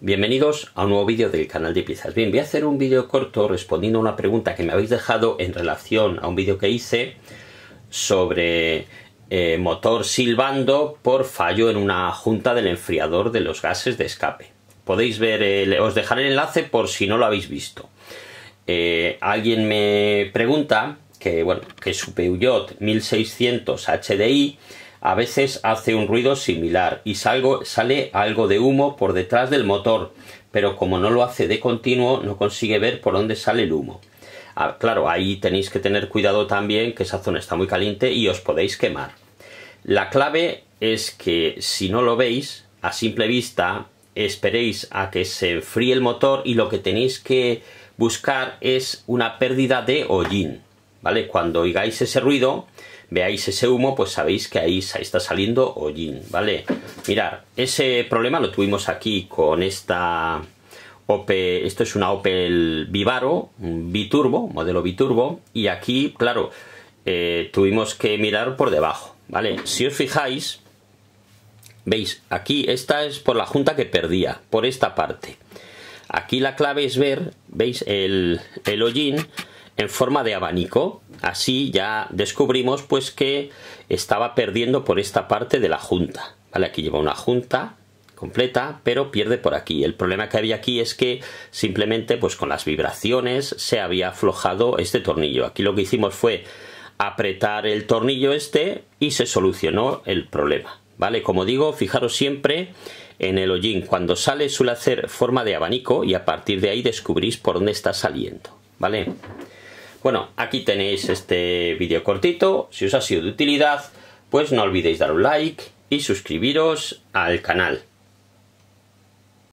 Bienvenidos a un nuevo vídeo del canal de piezas. Bien, voy a hacer un vídeo corto respondiendo a una pregunta que me habéis dejado en relación a un vídeo que hice sobre eh, motor silbando por fallo en una junta del enfriador de los gases de escape. Podéis ver, os dejaré el enlace por si no lo habéis visto. Eh, alguien me pregunta que, bueno, que su Peugeot 1600 HDI a veces hace un ruido similar y salgo, sale algo de humo por detrás del motor, pero como no lo hace de continuo no consigue ver por dónde sale el humo. Ah, claro, ahí tenéis que tener cuidado también que esa zona está muy caliente y os podéis quemar. La clave es que si no lo veis a simple vista, esperéis a que se enfríe el motor y lo que tenéis que buscar es una pérdida de hollín. ¿vale? Cuando oigáis ese ruido, veáis ese humo, pues sabéis que ahí está saliendo hollín, ¿vale? Mirar, ese problema lo tuvimos aquí con esta Opel, esto es una Opel Vivaro, un biturbo, modelo biturbo, y aquí, claro, eh, tuvimos que mirar por debajo, ¿vale? Si os fijáis, veis, aquí esta es por la junta que perdía, por esta parte. Aquí la clave es ver, veis, el, el hollín en forma de abanico. Así ya descubrimos pues que estaba perdiendo por esta parte de la junta. ¿Vale? Aquí lleva una junta completa, pero pierde por aquí. El problema que había aquí es que simplemente pues con las vibraciones se había aflojado este tornillo. Aquí lo que hicimos fue apretar el tornillo este y se solucionó el problema. ¿Vale? Como digo, fijaros siempre en el hollín. Cuando sale suele hacer forma de abanico y a partir de ahí descubrís por dónde está saliendo. ¿Vale? Bueno, aquí tenéis este vídeo cortito, si os ha sido de utilidad, pues no olvidéis dar un like y suscribiros al canal.